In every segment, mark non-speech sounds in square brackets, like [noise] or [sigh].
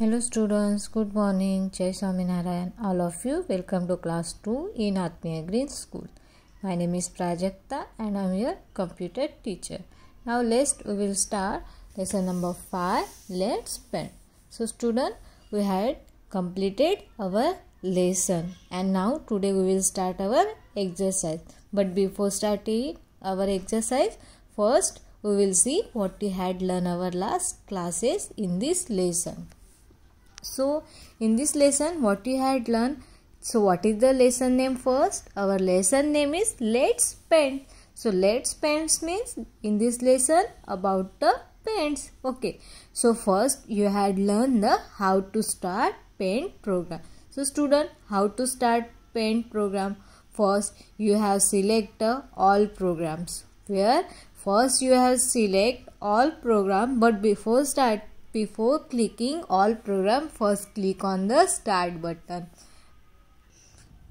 Hello students, good morning, Jai Swaminarayan, all of you. Welcome to class 2 in Atmiya Green School. My name is Prajakta and I am your computer teacher. Now let's we will start lesson number 5, let's pen. So student, we had completed our lesson and now today we will start our exercise. But before starting our exercise, first we will see what we had learned our last classes in this lesson so in this lesson what we had learned so what is the lesson name first our lesson name is let's paint so let's paint means in this lesson about the paints okay so first you had learned the how to start paint program so student how to start paint program first you have select all programs where first you have select all program but before start before clicking all program, first click on the start button.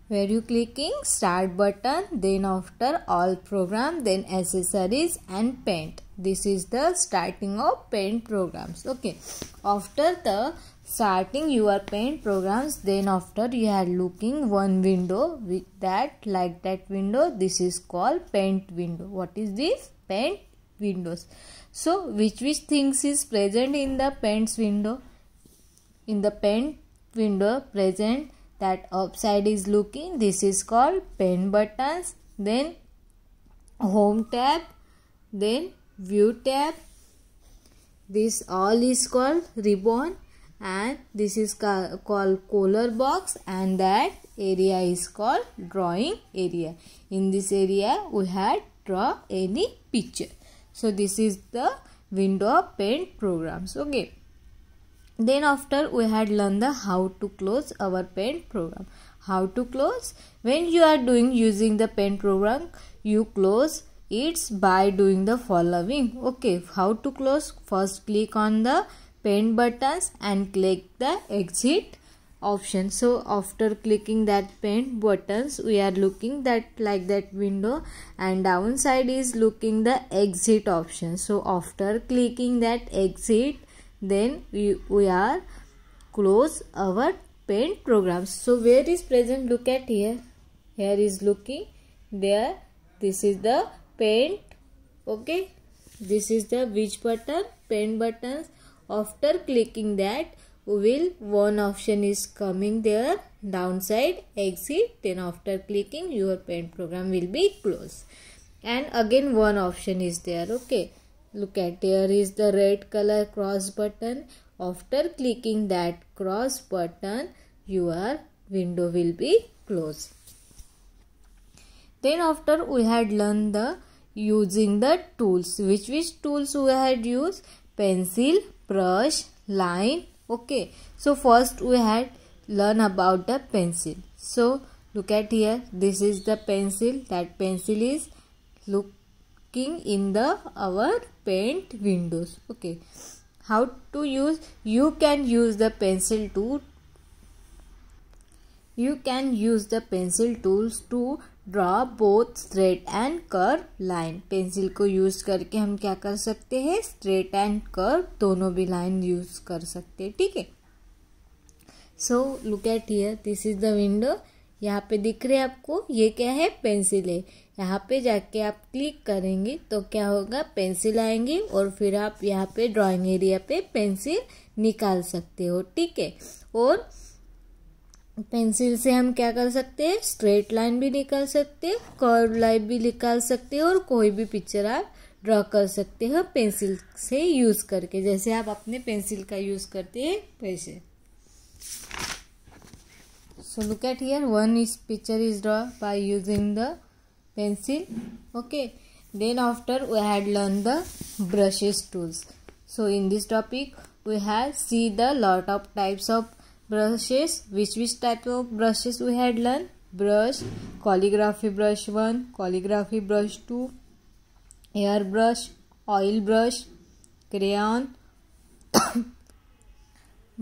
Where you clicking start button, then after all program, then accessories and paint. This is the starting of paint programs. Okay. After the starting your paint programs, then after you are looking one window with that like that window. This is called paint window. What is this? Paint windows. So, which which things is present in the pen's window? In the pen window present that upside is looking. This is called pen buttons. Then home tab. Then view tab. This all is called ribbon and this is called color box and that area is called drawing area. In this area we had draw any picture so this is the window paint programs okay then after we had learned the how to close our paint program how to close when you are doing using the paint program you close it's by doing the following okay how to close first click on the paint buttons and click the exit option so after clicking that paint buttons we are looking that like that window and downside is looking the exit option so after clicking that exit then we, we are close our paint program so where is present look at here here is looking there this is the paint okay this is the which button paint buttons after clicking that will one option is coming there downside exit then after clicking your paint program will be closed and again one option is there okay look at here is the red color cross button after clicking that cross button your window will be closed then after we had learned the using the tools which which tools we had used pencil brush line okay so first we had learn about the pencil so look at here this is the pencil that pencil is looking in the our paint windows okay how to use you can use the pencil to you can use the pencil tools to draw both straight and curve line pencil को use करके हम क्या कर सकते हैं straight and curve दोनों भी line use कर सकते हैं ठीक है so look at here this is the window यहाँ पे दिख रहे आपको ये क्या है पेंसिल है यहाँ पे जाके आप क्लिक करेंगे तो क्या होगा पेंसिल आएंगे और फिर आप यहाँ पे ड्राइंग एरिया पे पेंसिल निकाल सकते हो ठीक है और पेंसिल से हम क्या कर सकते हैं स्ट्रेट लाइन भी निकाल सकते हैं कर्व लाइन भी निकाल सकते हैं और कोई भी पिक्चर आप ड्रॉ कर सकते हैं पेंसिल से यूज़ करके जैसे आप अपने पेंसिल का यूज़ करते हैं वैसे so look at here one is picture is draw by using the pencil okay then after we had learn the brushes tools so in this topic we have see the lot of types of brushes which which type of brushes we had learned brush calligraphy brush 1 calligraphy brush 2 airbrush oil brush crayon [coughs]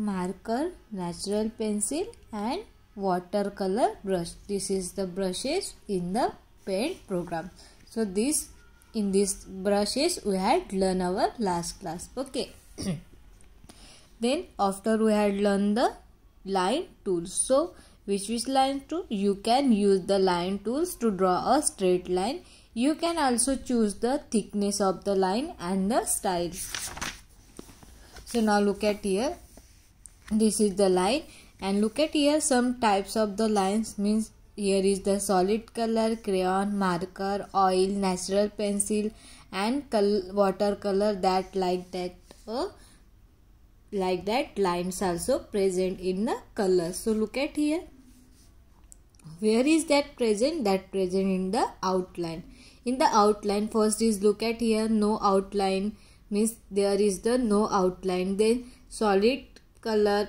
marker natural pencil and watercolor brush this is the brushes in the paint program so this in these brushes we had learned our last class okay [coughs] then after we had learned the line tools. So which is line tool? You can use the line tools to draw a straight line. You can also choose the thickness of the line and the style. So now look at here. This is the line and look at here some types of the lines means here is the solid color, crayon, marker, oil, natural pencil and watercolor that like that. Oh, like that lines also present in the color so look at here where is that present that present in the outline in the outline first is look at here no outline means there is the no outline then solid color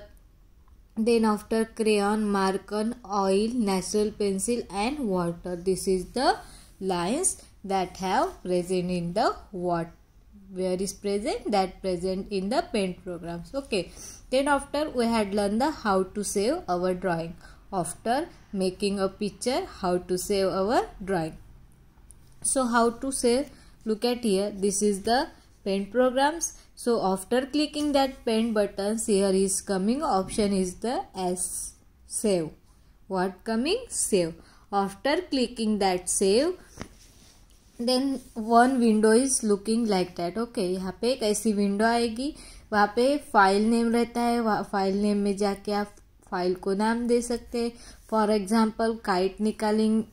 then after crayon marker oil natural pencil and water this is the lines that have present in the water where is present that present in the paint programs okay then after we had learned the how to save our drawing after making a picture how to save our drawing so how to save look at here this is the paint programs so after clicking that paint button, here is coming option is the s save what coming save after clicking that save then one window is looking like that okay यहाँ पे एक ऐसी window आएगी वहाँ पे file name रहता है वहाँ फाइल नेम में जाके आप फाइल को नाम दे सकते हैं फॉर एग्जाम्पल काइट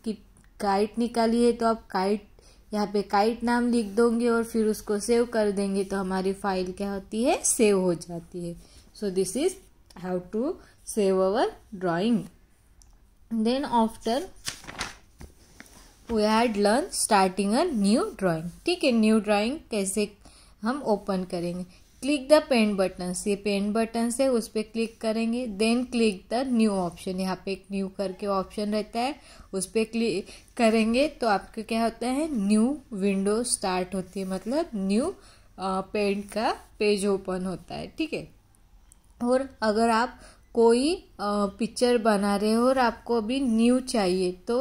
कि काइट निकाली है तो आप काइट यहाँ पे काइट नाम लिख दोगे और फिर उसको सेव कर देंगे तो हमारी फाइल क्या होती है सेव हो जाती है so this is how to save our drawing then after we had learn starting a new drawing ठीक है न्यू ड्राइंग कैसे हम ओपन करेंगे क्लिक द पेंट बटन्स ये पेंट बटन्स है उस पर क्लिक करेंगे then click the new option यहाँ पे एक न्यू करके ऑप्शन रहता है उस पर क्लिक करेंगे तो आपके क्या होता है न्यू विंडो स्टार्ट होती है मतलब न्यू पेंट uh, का पेज ओपन होता है ठीक है और अगर आप कोई पिक्चर बना रहे हो और आपको अभी न्यू चाहिए तो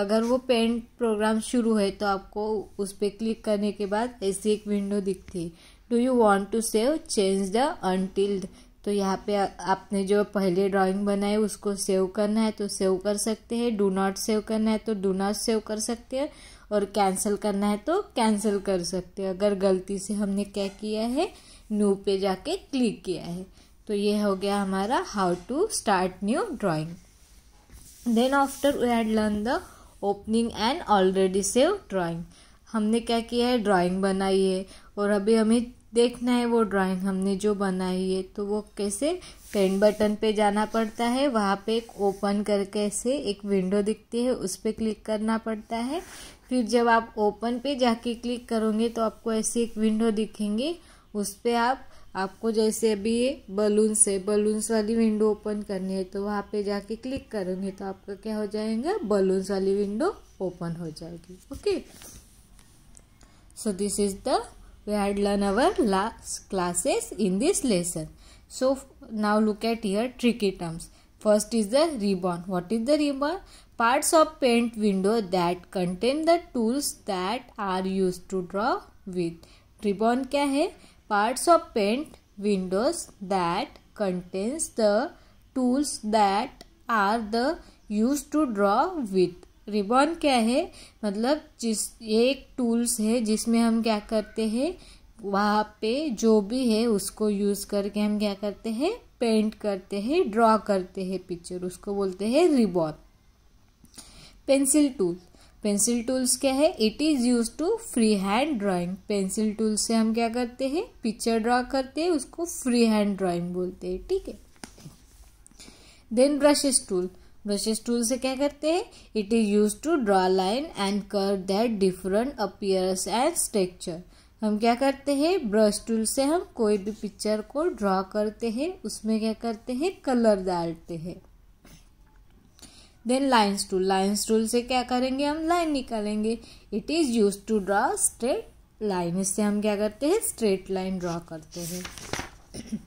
अगर वो पेंट प्रोग्राम शुरू है तो आपको उस पर क्लिक करने के बाद ऐसी एक विंडो दिखती है do you want to save change the untitled तो यहाँ पे आपने जो पहले ड्राइंग बनाई उसको सेव करना है तो सेव कर सकते हैं डू नॉट सेव करना है तो डू नॉट सेव कर सकते हैं और कैंसिल करना है तो कैंसिल कर सकते हैं अगर गलती से हमने क्या किया है न्यू पे जाके क्लिक किया है तो ये हो गया हमारा how to start new drawing then after we had learn the opening and already save drawing हमने क्या किया है ड्राइंग बनाई है और अभी हमें देखना है वो ड्राइंग हमने जो बनाई है तो वो कैसे पेन बटन पे जाना पड़ता है वहाँ पे एक ओपन करके से एक विंडो दिखती है उस पर क्लिक करना पड़ता है फिर जब आप ओपन पे जाके क्लिक करोगे तो आपको ऐसी एक विंडो दिखेंगी उस पर आप आपको जैसे अभी ये बलून्स है बलून्स वाली विंडो ओपन करनी है तो वहाँ पे जाके क्लिक करेंगे तो आपका क्या हो जाएगा बलून्स वाली विंडो ओपन हो जाएगी okay so this is the we had learn our last classes in this lesson so now look at your tricky terms first is the ribbon what is the ribbon parts of paint window that contain the tools that are use to draw with ribbon क्या है parts of paint windows that contains the tools that are the use to draw with ribbon क्या है मतलब जिस एक tools है जिसमें हम क्या करते हैं वहाँ पे जो भी है उसको यूज़ करके हम क्या करते हैं पेंट करते हैं ड्रॉ करते हैं पिक्चर उसको बोलते हैं ribbon pencil tool pencil tools क्या है it is use to free hand drawing pencil tool से हम क्या करते हैं पिक्चर ड्रा करते हैं उसको फ्री हैंड ड्राइंग बोलते हैं ठीक है then brushes tool brushes tool से क्या करते हैं it is use to draw line and curve that different appears and structure हम क्या करते हैं ब्रश टूल से हम कोई भी पिक्चर को ड्रा करते हैं उसमें क्या करते हैं कलर डालते हैं then lines tool lines tool से क्या करेंगे हम लाइन निकालेंगे it is use to draw straight line इससे हम क्या करते हैं स्ट्रेट लाइन ड्रा करते हैं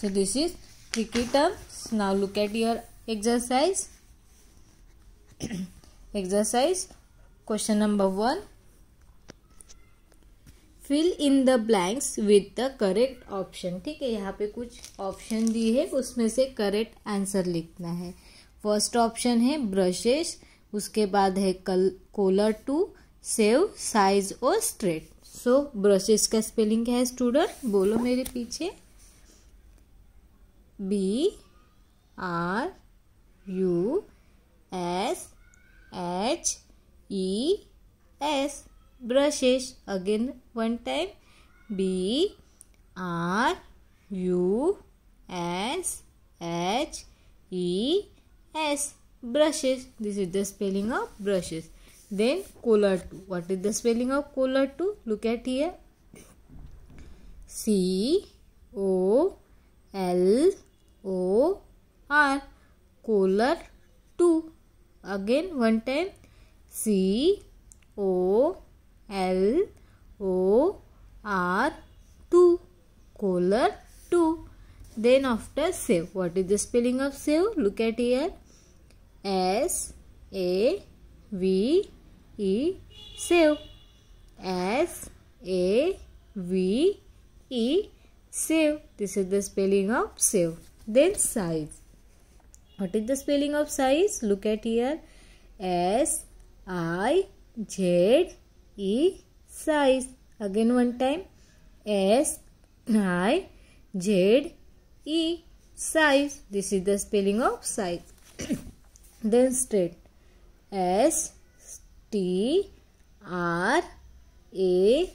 so this is tricky now look at at exercise exercise question number one fill in the blanks with the correct option ठीक है यहाँ पे कुछ ऑप्शन दी है उसमें से करेक्ट आंसर लिखना है फर्स्ट ऑप्शन है ब्रशेस उसके बाद है कल कोलर टू सेव साइज और स्ट्रेट सो ब्रशेस का स्पेलिंग क्या है स्टूडेंट बोलो मेरे पीछे B R U S H E S brushes again one time B R U S H E S brushes. This is the spelling of brushes. Then color 2. What is the spelling of color 2? Look at here. C O L O R color 2. Again one time. C O L O R 2 color 2 then after save what is the spelling of save look at here S A V E save S A V E save this is the spelling of save then size what is the spelling of size look at here S I Z E size again one time S I Z E size this is the spelling of size [coughs] then straight S T R A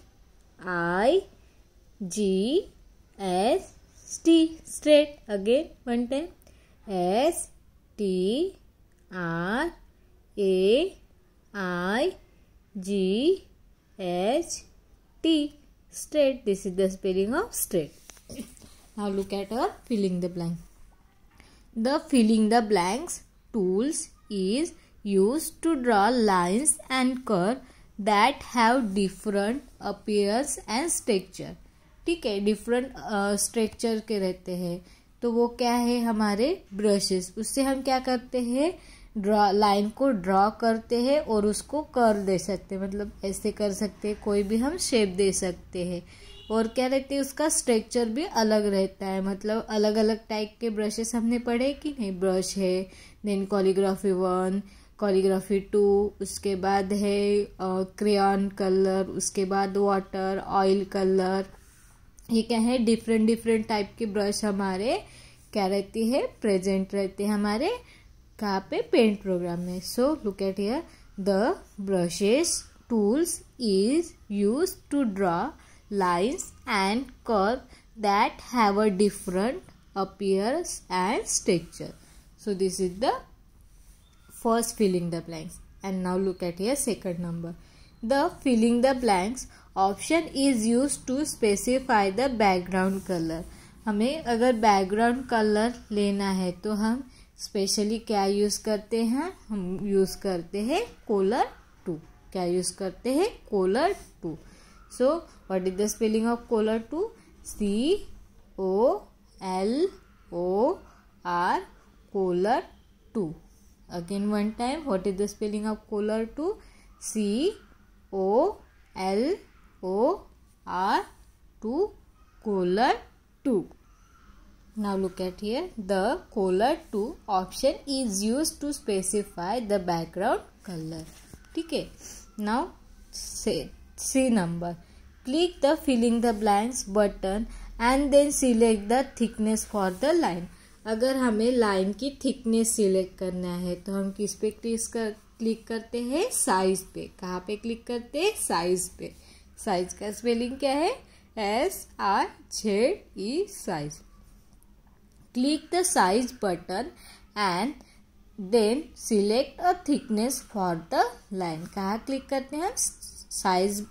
I G S T straight again one time S T R A I G H T straight this is the spelling of straight now look at her filling the blank the filling the blanks tools is used to draw lines and curve that have different appearance and structure ठीक है different structure के रहते हैं तो वो क्या है हमारे ब्रशेस उससे हम क्या करते हैं ड्रॉ लाइन को ड्रॉ करते हैं और उसको कर दे सकते हैं मतलब ऐसे कर सकते हैं कोई भी हम शेप दे सकते हैं और क्या रहती है उसका स्ट्रक्चर भी अलग रहता है मतलब अलग अलग टाइप के ब्रशेस हमने पढ़े कि नहीं ब्रश है then calligraphy one calligraphy two उसके बाद है क्रेन कलर उसके बाद वाटर ऑयल कलर ये क्या है डिफरेंट डिफरेंट टाइप के ब्रश हमारे क्या रहती है प्रेजेंट रहते हैं हमारे कहाँ पे पेंट प्रोग्राम में so look at here the brushes tools is use to draw lines and curve that have a different appearance and structure So this is the first filling the blanks and now look at here second number. The filling the blanks option is used to specify the background color हमें अगर background color लेना है तो हम specially क्या use करते हैं हम use करते हैं color टू क्या use करते हैं color two So, what is the spelling of color two? C O L O R C O L O R color 2. Again one time what is the spelling of color 2? C O L O R 2 color 2. Now look at here the color 2 option is used to specify the background color. Okay. Now say. three number click the filling the blanks button and then select the thickness for the line अगर हमें line की thickness select करना है तो हम किस पे click कर क्लिक करते हैं साइज पे कहाँ पे क्लिक करते हैं साइज पे साइज का स्पेलिंग क्या है S R Z E size click the size button and then select a thickness for the line कहाँ क्लिक करते हैं साइज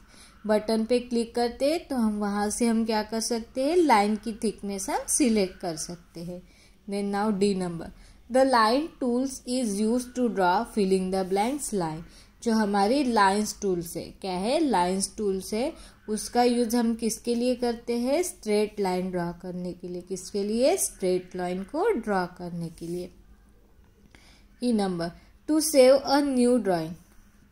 बटन पे क्लिक करते हैं तो हम वहाँ से हम क्या कर सकते हैं लाइन की थिकनेस हम सिलेक्ट कर सकते हैं then now D number the line tools is use to draw filling the blanks line जो हमारी लाइन्स टूल्स है क्या है लाइन्स टूल्स है उसका यूज हम किसके लिए करते हैं स्ट्रेट लाइन ड्रा करने के लिए किसके लिए स्ट्रेट लाइन को ड्रॉ करने के लिए E number to save a new drawing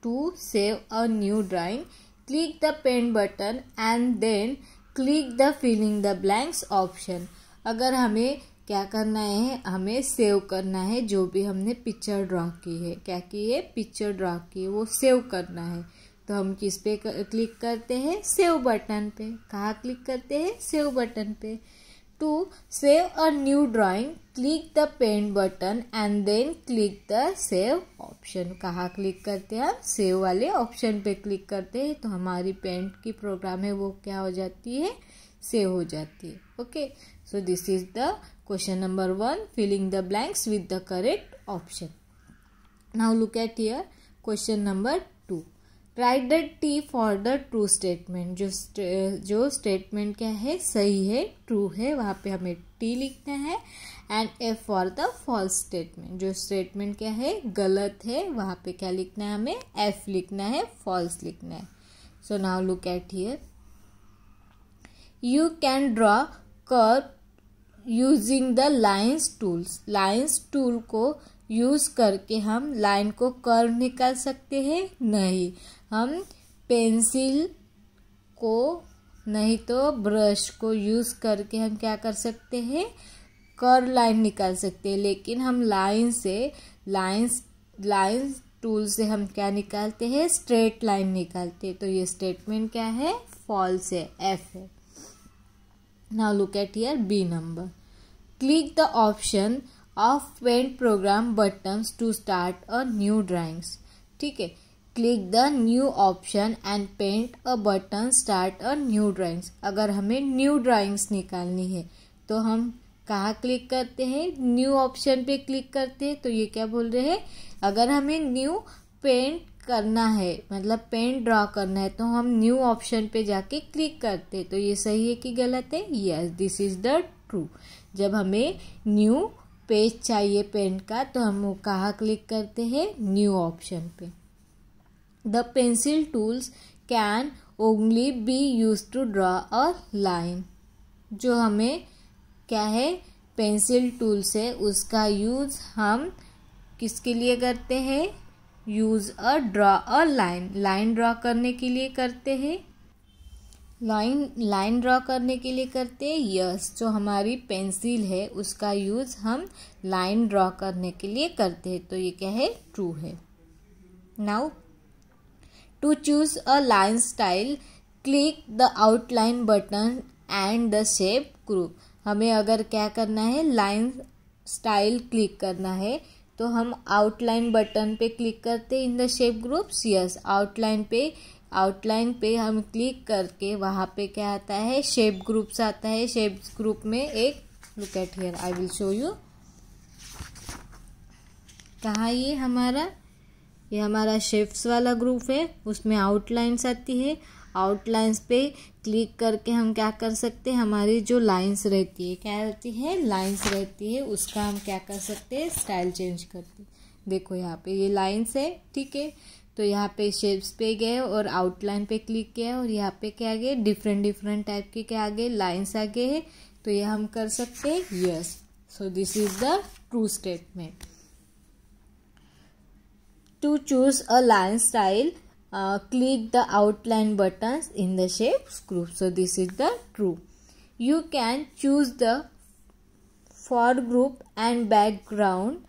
to save a new drawing click the paint button and then click the filling the blanks option अगर हमें क्या करना है हमें सेव करना है जो भी हमने पिक्चर ड्रॉ की है क्या की है पिक्चर ड्रॉ की है वो सेव करना है तो हम किस पे क्लिक करते हैं सेव बटन पे कहाँ क्लिक करते हैं सेव बटन पे To save a new drawing, click the paint button and then click the save option. कहाँ click करते हैं हम save वाले option पे click करते हैं तो हमारी paint की program है वो क्या हो जाती है सेव हो जाती है okay so this is the question number one filling the blanks with the correct option now look at here question number write the T for the true statement जो जो स्टेटमेंट क्या है सही है ट्रू है वहाँ पे हमें टी लिखना है and F for the false statement जो स्टेटमेंट क्या है गलत है वहाँ पे क्या लिखना है हमें एफ लिखना है फॉल्स लिखना है so now look at here you can draw कर using the lines tools lines tool को यूज़ करके हम लाइन को कर्व निकाल सकते हैं नहीं हम पेंसिल को नहीं तो ब्रश को यूज़ करके हम क्या कर सकते हैं कर लाइन निकाल सकते हैं लेकिन हम लाइन से लाइंस लाइंस टूल से हम क्या निकालते हैं स्ट्रेट लाइन निकालते हैं तो ये स्टेटमेंट क्या है फॉल्स है एफ है now look at here B number click the option of paint program buttons to start a new drawings ठीक है click the new option and paint a button start a new drawings अगर हमें new drawings निकालनी है तो हम कहाँ click करते हैं न्यू ऑप्शन पे क्लिक करते हैं तो ये क्या बोल रहे हैं अगर हमें न्यू पेंट करना है मतलब पेंट ड्रॉ करना है तो हम न्यू ऑप्शन पे जाके क्लिक करते हैं तो ये सही है कि गलत है yes this is the true जब हमें न्यू पेज चाहिए पेंट का तो हम वो कहाँ क्लिक करते हैं न्यू ऑप्शन पे The pencil tools can only be used to draw a line. जो हमें क्या है पेंसिल टूल से उसका यूज़ हम किसके लिए करते हैं use a draw a line line draw करने के लिए करते हैं लाइन लाइन ड्रा करने के लिए करते हैं यस जो हमारी पेंसिल है उसका यूज़ हम लाइन ड्रॉ करने के लिए करते हैं तो ये क्या है ट्रू है now To choose a line style, click the outline button and the shape group. हमें अगर क्या करना है लाइन स्टाइल क्लिक करना है तो हम आउटलाइन बटन पे क्लिक करते in the shape groups yes outline पे आउटलाइन पे हम क्लिक करके वहाँ पे क्या आता है शेप ग्रुप्स आता है शेप ग्रुप में एक look at here I will show you कहाँ ये हमारा ये हमारा शेफ्स वाला ग्रुप है उसमें आउटलाइंस आती है आउटलाइंस पे क्लिक करके हम क्या कर सकते हैं हमारी जो लाइंस रहती है क्या रहती है लाइंस रहती है उसका हम क्या कर सकते हैं स्टाइल चेंज करते देखो यहाँ पे ये लाइंस है ठीक है तो यहाँ पे शेप्स पे गए और आउटलाइन पे क्लिक किया और यहाँ पे क्या आ गए डिफरेंट डिफरेंट टाइप के क्या आ गए लाइन्स आ गए हैं तो ये हम कर सकते हैं yes so this is the true statement To choose a line style, uh, click the outline buttons in the shape group. So this is the true. You can choose the foreground and background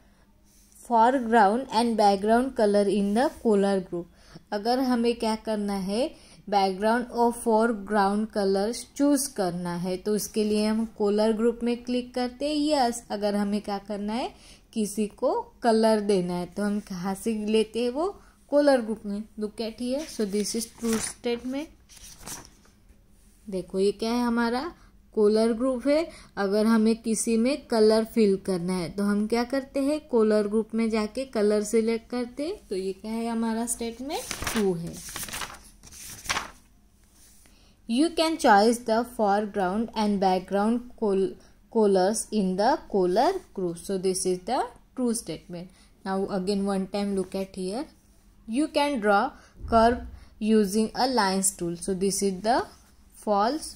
foreground and background color in the color group. अगर हमें क्या करना है background और foreground colour choose करना है तो उसके लिए हम कोलर ग्रुप में क्लिक करते हैं यस अगर हमें क्या करना है किसी को कलर देना है तो हम कहाँ से लेते हैं वो कोलर ग्रुप में लुक ही है so this is true statement देखो ये क्या है हमारा कोलर ग्रुप है अगर हमें किसी में कलर फिल करना है तो हम क्या करते हैं कोलर ग्रुप में जाके कलर सिलेक्ट करते हैं तो ये क्या है हमारा स्टेटमेंट टू है you can choice the foreground and background Colors in the color crew. So this is the true statement. Now again one time look at here. You can draw curve using a lines tool. So this is the false.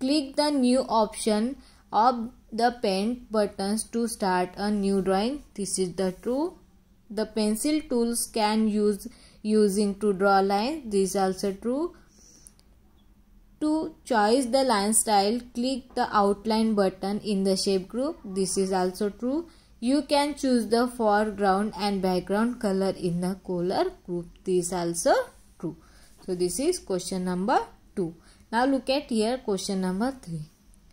Click the new option of the pen buttons to start a new drawing. This is the true. The pencil tools can use using to draw lines. This is also true. To choose the line style, click the outline button in the shape group. This is also true. You can choose the foreground and background color in the color group. This also true. So this is question number 2. Now look at here question number 3.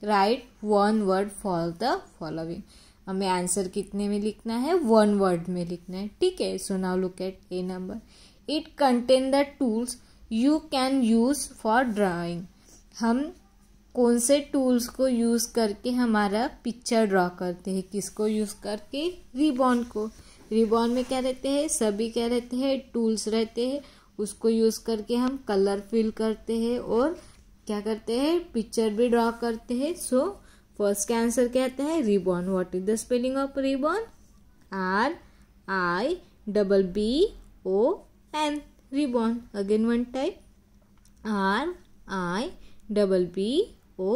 Write one word for the following. हमें answer कितने में लिखना है one word में लिखना है ठीक है so now look at A number it contain the tools you can use for drawing हम कौन से टूल्स को यूज़ करके हमारा पिक्चर ड्रॉ करते हैं किसको यूज़ करके रिबॉन को रिबॉन में क्या रहते हैं सभी क्या रहते हैं टूल्स रहते हैं उसको यूज़ करके हम कलर फिल करते हैं और क्या करते हैं पिक्चर भी ड्रॉ करते हैं सो फर्स्ट का आंसर क्या हैं है ribbon what is the spelling of ribbon R I double B O N ribbon again one type R I double B O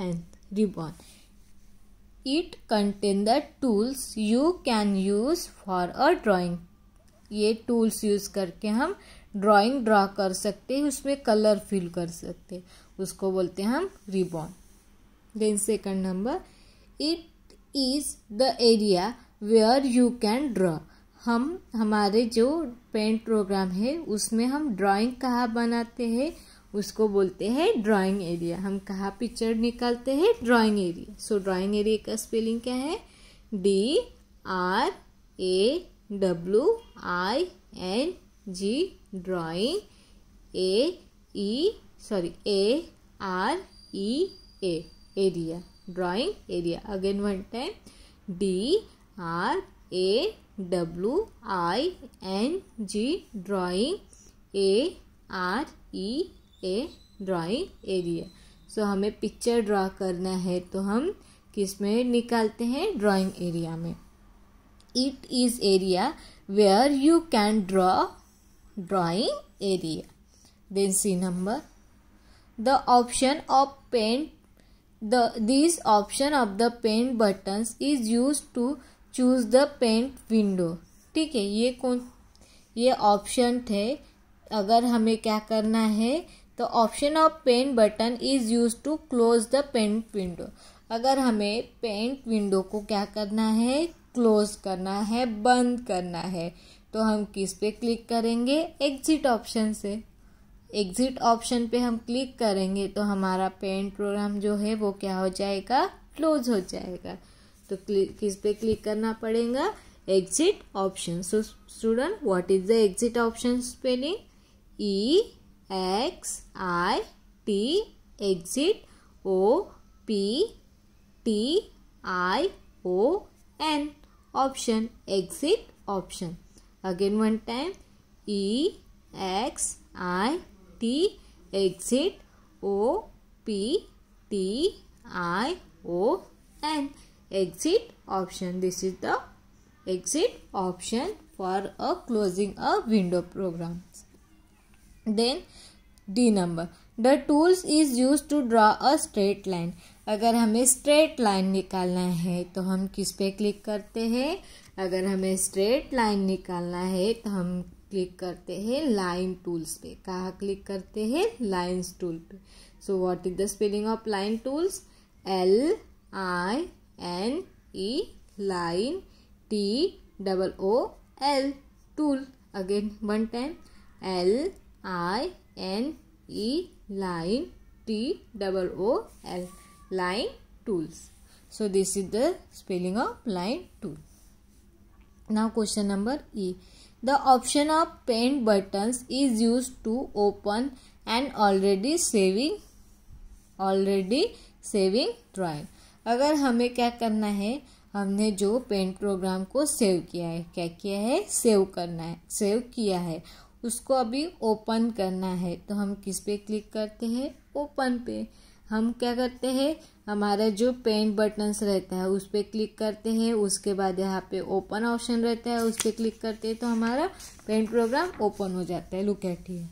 N ribbon it contain the tools you can use for a drawing ये tools use करके हम drawing draw कर सकते हैं उसमें colour fill कर सकते हैं उसको बोलते हैं हम ribbon then second number it is the area where you can draw हम हमारे जो पेंट प्रोग्राम है उसमें हम ड्राइंग कहाँ बनाते हैं उसको बोलते हैं ड्राइंग एरिया हम कहाँ पिक्चर निकालते हैं drawing area so drawing area का स्पेलिंग क्या है D R A W I N G drawing A E sorry A R E A area drawing area again one time D R A W I N G drawing A R E A drawing area so हमें picture draw करना है तो हम किस में निकालते हैं drawing area में it is area where you can draw drawing area then C number the option of paint the this option of the paint button is use to choose the paint window ठीक है ये कौन ये option थे अगर हमें क्या करना है the option of paint button is use to close the paint window अगर हमें पेंट विंडो को क्या करना है क्लोज करना है बंद करना है तो हम किस पे क्लिक करेंगे एग्जिट ऑप्शन से एग्जिट ऑप्शन पे हम क्लिक करेंगे तो हमारा पेंट प्रोग्राम जो है वो क्या हो जाएगा क्लोज हो जाएगा तो किस पे क्लिक करना पड़ेगा exit option so student what is the exit option spelling E X I T exit O P T I O N option exit option again one time E X I T exit O P T I O N exit option this is the exit option for a closing a window program then D number the tools is use to draw a straight line अगर हमें straight line निकालना है तो हम किस पे click करते हैं अगर हमें स्ट्रेट लाइन निकालना है तो हम क्लिक करते हैं लाइन टूल्स पे कहाँ क्लिक करते हैं लाइन्स टूल पे so what is the spelling of line tools L I N E line T double O L tool again one time L I N E line T double O L line tools. So this is the spelling of line tool. Now question number E. The option of paint buttons is used to open an already saving already saving drive. अगर हमें क्या करना है हमने जो paint programme को save किया है क्या किया है सेव करना है सेव किया है उसको अभी ओपन करना है तो हम किस पे क्लिक करते हैं ओपन पे हम क्या करते हैं हमारा जो पेंट बटन्स रहता है उस पर क्लिक करते हैं उसके बाद यहाँ पे ओपन ऑप्शन रहता है उस पर क्लिक करते हैं तो हमारा पेंट प्रोग्राम ओपन हो जाता है लुक एट ही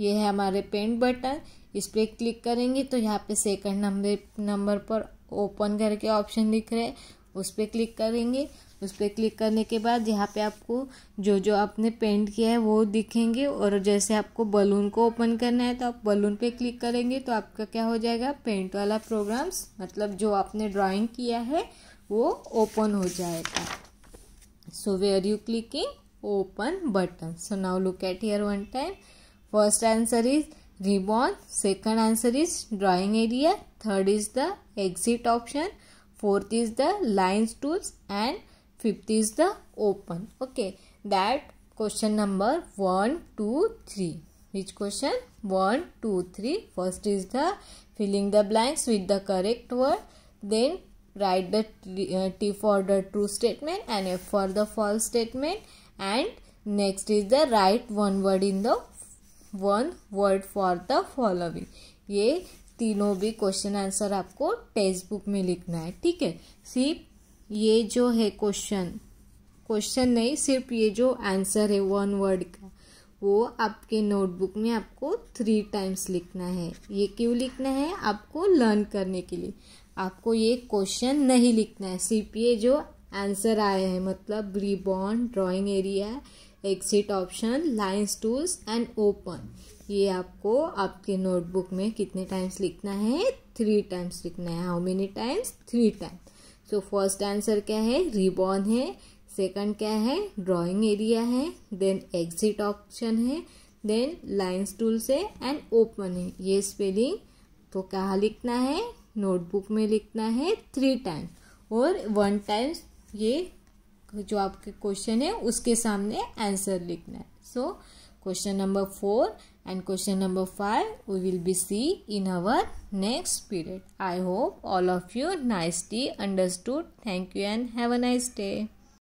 ये है हमारे पेंट बटन इस पर क्लिक करेंगे तो यहाँ पे सेकंड नंबर नंबर पर ओपन करके ऑप्शन दिख रहे हैं उस पर क्लिक करेंगे उस पर क्लिक करने के बाद यहाँ पे आपको जो जो आपने पेंट किया है वो दिखेंगे और जैसे आपको बलून को ओपन करना है तो आप बलून पे क्लिक करेंगे तो आपका क्या हो जाएगा पेंट वाला प्रोग्राम्स मतलब जो आपने ड्राइंग किया है वो ओपन हो जाएगा so where are you clicking open button so now look at here one time first answer is ribbon second answer is drawing area third is the exit option fourth is the lines tools and fifth is the open okay that question number 1 2 3 which question 1 2 3 first is the filling the blanks with the correct word then write the t, uh, t for the true statement and f for the false statement and next is the write one word in the one word for the following ये तीनों भी question answer आपको textbook में लिखना है ठीक है सी ये जो है क्वेश्चन क्वेश्चन नहीं सिर्फ ये जो आंसर है वन वर्ड का वो आपके नोटबुक में आपको थ्री टाइम्स लिखना है ये क्यों लिखना है आपको लर्न करने के लिए आपको ये क्वेश्चन नहीं लिखना है सिर्फ ये जो आंसर आए हैं मतलब ribbon drawing area exit option lines tools and open ये आपको आपके नोटबुक में कितने टाइम्स लिखना है थ्री टाइम्स लिखना है how many times three times so first answer क्या है रिबॉन है सेकंड क्या है ड्राइंग एरिया है देन एग्जिट ऑप्शन है देन लाइन्स टूल से एंड ओपन है ये स्पेलिंग तो कहाँ लिखना है नोटबुक में लिखना है थ्री टाइम्स और वन टाइम्स ये जो आपके क्वेश्चन है उसके सामने आंसर लिखना है सो question number four and question number 5 we will be see in our next period i hope all of you nicely understood thank you and have a nice day